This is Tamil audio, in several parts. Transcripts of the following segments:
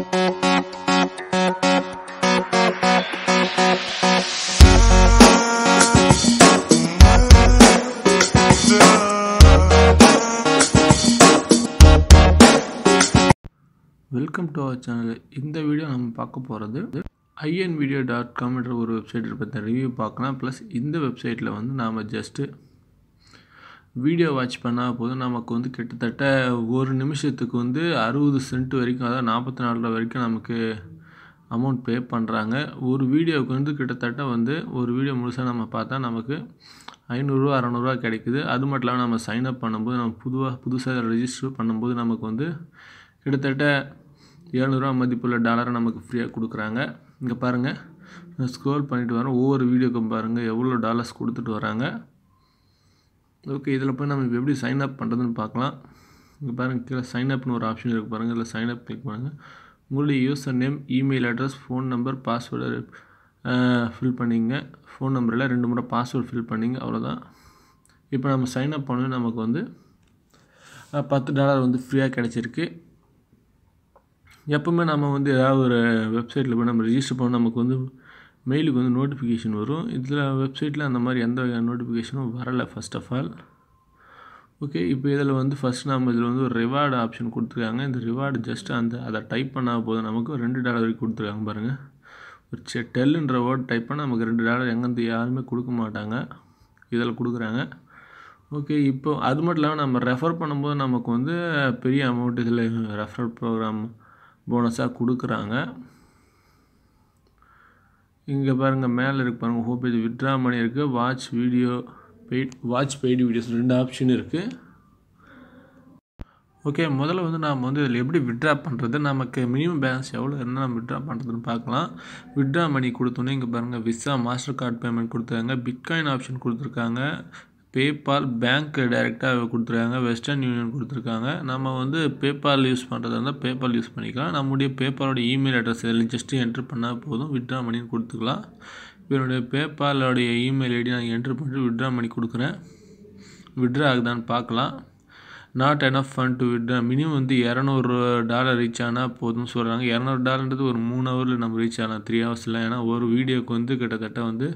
வெல்கம் டு அவர் சேனல் இந்த வீடியோ நம்ம பார்க்க போகிறது ஐஎன் வீடியோ டாட் காம் என்ற ஒரு வெப்சைட் பற்றி ரிவ்யூ பார்க்கலாம் ப்ளஸ் இந்த வெப்சைட்டில் வந்து நாம் ஜஸ்ட்டு வீடியோ வாட்ச் பண்ணால் போதும் நமக்கு வந்து கிட்டத்தட்ட ஒரு நிமிஷத்துக்கு வந்து அறுபது சென்ட் வரைக்கும் அதாவது நாற்பத்தி நாலு ரூபா வரைக்கும் நமக்கு அமௌண்ட் பே பண்ணுறாங்க ஒரு வீடியோவுக்கு வந்து கிட்டத்தட்ட வந்து ஒரு வீடியோ முழுசாக நம்ம பார்த்தா நமக்கு ஐநூறுரூவா அறநூறுவா கிடைக்குது அது மட்டும் இல்லாமல் நம்ம சைன்அப் பண்ணும்போது நம்ம புதுவாக புதுசாக ரெஜிஸ்டர் பண்ணும்போது நமக்கு வந்து கிட்டத்தட்ட ஏழ்நூறுவா மதிப்புள்ள டாலரை நமக்கு ஃப்ரீயாக கொடுக்குறாங்க இங்கே பாருங்கள் ஸ்க்ரோல் பண்ணிவிட்டு வரேன் ஒவ்வொரு வீடியோக்கும் பாருங்கள் எவ்வளோ டாலர்ஸ் கொடுத்துட்டு வராங்க ஓகே இதில் போய் நம்ம எப்படி சைன் அப் பண்ணுறதுன்னு பார்க்கலாம் இங்கே பாருங்கள் கீழே சைன் அப்னு ஒரு ஆப்ஷன் இருக்குது பாருங்கள் இதில் சைன் அப் கிளிக் பண்ணுங்கள் உங்களுடைய user name email address phone number password fill பண்ணிங்க ஃபோன் நம்பரில் ரெண்டு முறை பாஸ்வேர்டு ஃபில் பண்ணிங்க அவ்வளோதான் இப்போ நம்ம சைன் அப் பண்ணி நமக்கு வந்து பத்து டாலர் வந்து ஃப்ரீயாக கிடச்சிருக்கு எப்போவுமே நம்ம வந்து ஏதாவது ஒரு வெப்சைட்டில் போய் நம்ம ரிஜிஸ்டர் பண்ண நமக்கு வந்து மெயிலுக்கு வந்து நோட்டிஃபிகேஷன் வரும் இதில் வெப்சைட்டில் அந்த மாதிரி எந்த வகையான நோட்டிஃபிகேஷனும் வரலை ஃபஸ்ட் ஆஃப் ஆல் ஓகே இப்போ இதில் வந்து ஃபஸ்ட் நம்ம இதில் வந்து ஒரு ரிவார்டு ஆப்ஷன் கொடுத்துருக்காங்க இந்த ரிவார்டு ஜஸ்ட் அந்த அதை டைப் பண்ணால் போதும் நமக்கு ரெண்டு டாலர் வரைக்கும் கொடுத்துருக்காங்க பாருங்கள் ஒரு செ டெல்லுன்ற வேர்டு டைப் பண்ணால் நமக்கு ரெண்டு டாலர் எங்கேருந்து யாருமே கொடுக்க மாட்டாங்க இதில் கொடுக்குறாங்க ஓகே இப்போ அது மட்டும் இல்லாமல் நம்ம ரெஃபர் பண்ணும்போது நமக்கு வந்து பெரிய அமௌண்ட் இதில் ரெஃபர் ப்ரோக்ராம் போனஸாக கொடுக்குறாங்க இங்கே பாருங்கள் மேலே இருக்கு பாருங்கள் ஹோம் பேஜ் வித்ரா மணி இருக்குது watch video paid watch paid videos ரெண்டு ஆப்ஷன் இருக்குது ஓகே முதல்ல வந்து நாம் வந்து இதில் எப்படி வித்ரா பண்ணுறது நமக்கு மினிமம் பேலன்ஸ் எவ்வளோ இருந்தால் நம்ம விட்ரா பண்ணுறதுன்னு பார்க்கலாம் வித்ரா மணி கொடுத்தோன்னே இங்கே பாருங்கள் விசா மாஸ்டர் கார்டு பேமெண்ட் கொடுத்துருக்காங்க பிட்காயின் ஆப்ஷன் கொடுத்துருக்காங்க பேபால் பேங்க்கு டேரெக்டாக கொடுத்துருக்காங்க வெஸ்டர்ன் யூனியன் கொடுத்துருக்காங்க நம்ம வந்து பேபால் யூஸ் பண்ணுறதா இருந்தால் பேபால் யூஸ் பண்ணிக்கலாம் நம்முடைய பேபாலோட இமெயில் அட்ரஸ் இதில் ஜஸ்ட்டு என்ட்ரு பண்ணால் போதும் விட்ரா மணின்னு கொடுத்துக்கலாம் இவருடைய பேபாலோடைய இமெயில் ஐடி நான் என்ட்ரு பண்ணிட்டு விட்ரா மணி கொடுக்குறேன் விட்ரா ஆகுதான்னு பார்க்கலாம் not enough fund to withdraw minimum வந்து இரநூறு டாலர் ரீச் ஆனால் போதும்னு சொல்கிறாங்க இரநூறு டாலர்ன்றது ஒரு மூணு ஹவரில் நம்ம ரீச் ஆகலாம் த்ரீ ஹவர்ஸில் ஏன்னா ஒரு வீடியோக்கு வந்து கிட்டத்தட்ட வந்து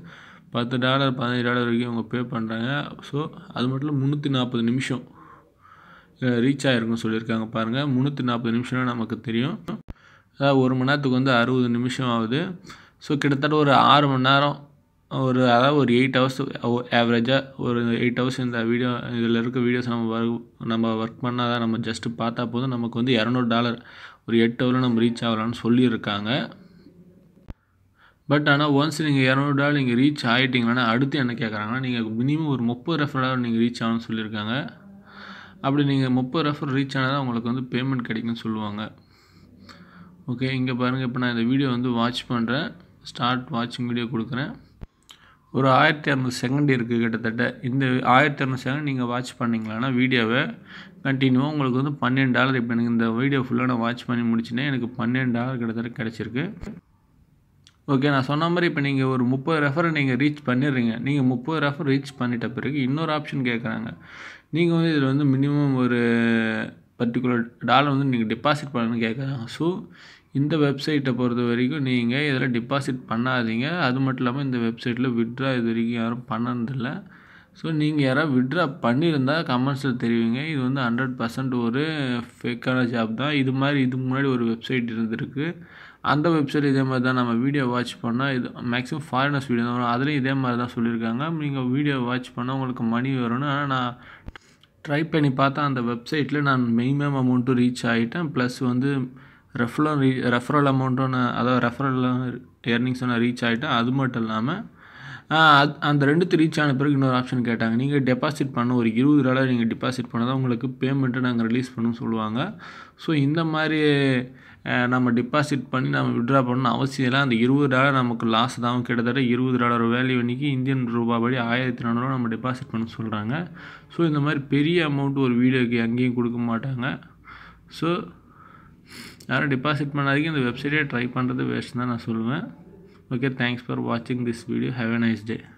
பத்து டாலர் பதினஞ்சு டாலர் வரைக்கும் அவங்க பே பண்ணுறாங்க ஸோ அது மட்டும் இல்லை முந்நூற்றி நாற்பது நிமிஷம் ரீச் ஆகிருக்குன்னு சொல்லியிருக்காங்க பாருங்கள் முந்நூற்றி நாற்பது நிமிஷம்னா நமக்கு தெரியும் அதாவது ஒரு மணி நேரத்துக்கு வந்து அறுபது நிமிஷம் ஆகுது ஸோ கிட்டத்தட்ட ஒரு ஆறு மணி நேரம் ஒரு அதாவது ஒரு எயிட் ஹவர்ஸ் ஆவரேஜாக ஒரு எயிட் ஹவர்ஸ் இந்த வீடியோ இதில் இருக்க வீடியோஸ் நம்ம ஒர்க் நம்ம ஒர்க் பண்ணால் தான் நம்ம ஜஸ்ட்டு பார்த்தா போதும் நமக்கு வந்து இரநூறு டாலர் ஒரு எட்டு ஹவரில் நம்ம ரீச் ஆகலாம்னு சொல்லியிருக்காங்க பட் ஆனால் ஒன்ஸ் நீங்கள் இரநூறு டாலர் நீங்கள் ரீச் ஆகிட்டீங்கன்னா அடுத்து என்ன கேட்குறாங்கன்னா நீங்கள் மினிமம் ஒரு முப்பது டாலர் நீங்கள் ரீச் ஆகணும்னு சொல்லியிருக்காங்க அப்படி நீங்கள் முப்பது ரெஃபர் ரீச் ஆனால் உங்களுக்கு வந்து பேமெண்ட் கிடைக்கும்னு சொல்லுவாங்க ஓகே இங்கே பாருங்கள் இப்போ நான் இந்த வீடியோ வந்து வாட்ச் பண்ணுறேன் ஸ்டார்ட் வாட்சிங் வீடியோ கொடுக்குறேன் ஒரு ஆயிரத்தி இரநூறு செகண்ட் இருக்குது கிட்டத்தட்ட இந்த ஆயிரத்தி இரநூறு செகண்ட் நீங்கள் வாட்ச் பண்ணிங்களானா வீடியோவை கண்டினியூவாக உங்களுக்கு வந்து பன்னெண்டு டாலர் இப்போ எனக்கு இந்த வீடியோ ஃபுல்லாக நான் வாட்ச் பண்ணி முடிச்சுன்னா எனக்கு பன்னெண்டு டாலர் கிட்டத்தட்ட கிடச்சிருக்கு ஓகே நான் சொன்ன மாதிரி இப்போ நீங்கள் ஒரு முப்பது ரெஃபரை நீங்கள் ரீச் பண்ணிடுறீங்க நீங்கள் முப்பது ரெஃபர் ரீச் பண்ணிட்ட பிறகு இன்னொரு ஆப்ஷன் கேட்குறாங்க நீங்கள் வந்து இதில் வந்து மினிமம் ஒரு பர்டிகுலர் டாலர் வந்து நீங்கள் டெபாசிட் பண்ணணும்னு கேட்குறாங்க ஸோ இந்த வெப்சைட்டை பொறுத்த வரைக்கும் நீங்கள் இதில் டெபாசிட் பண்ணாதீங்க அது மட்டும் இல்லாமல் இந்த வெப்சைட்டில் விட்ரா இது வரைக்கும் யாரும் பண்ணதில்லை ஸோ நீங்கள் யாராவது விட்ரா பண்ணியிருந்தால் கமெண்ட்ஸில் தெரிவிங்க இது வந்து ஹண்ட்ரட் பர்சன்ட் ஒரு ஃபேக்கான ஜாப் தான் இது மாதிரி இதுக்கு முன்னாடி ஒரு வெப்சைட் இருந்திருக்கு அந்த வெப்சைட் இதே மாதிரி தான் நம்ம வீடியோ வாட்ச் பண்ணால் இது மேக்ஸிமம் ஃபாரினர்ஸ் வீடியோ தான் வரும் அதுலேயும் இதே மாதிரி தான் சொல்லியிருக்காங்க நீங்கள் வீடியோ வாட்ச் பண்ணால் உங்களுக்கு மணி வரணும் ஆனால் நான் ட்ரை பண்ணி பார்த்தா அந்த வெப்சைட்டில் நான் மினிமம் அமௌண்ட்டும் ரீச் ஆகிட்டேன் ப்ளஸ் வந்து ரெஃபரலும் ரீ ரெஃபரல் அமௌண்ட்டும் நான் அதாவது ரெஃபரல் ஏர்னிங்ஸும் நான் ரீச் ஆகிட்டேன் அது மட்டும் இல்லாமல் அந்த ரெண்டுத்து ரீச் ஆன பிறகு இன்னொரு ஆப்ஷன் கேட்டாங்க நீங்கள் டெபாசிட் பண்ண ஒரு இருபது டாலர் நீங்கள் டெபாசிட் பண்ணால் தான் உங்களுக்கு பேமெண்ட்டு நாங்கள் ரிலீஸ் பண்ணணும் சொல்லுவாங்க ஸோ இந்த மாதிரி நம்ம டிபாசிட் பண்ணி நம்ம விட்ரா பண்ணணும் அவசியம் இல்லை அந்த இருபது டாலர் நமக்கு லாஸ் தான் கிட்டத்தட்ட இருபது டாலர் வேல்யூ இன்னைக்கு இந்தியன் ரூபா படி ஆயிரத்தி நானூறுவா நம்ம டெபாசிட் பண்ண சொல்கிறாங்க ஸோ இந்த மாதிரி பெரிய அமௌண்ட் ஒரு வீடியோக்கு அங்கேயும் கொடுக்க மாட்டாங்க ஸோ யாரும் டெபாசிட் பண்ணாதீங்க இந்த வெப்சைட்டே ட்ரை பண்ணுறது வேஸ்ட் தான் நான் சொல்லுவேன் okay thanks for watching this video have a nice day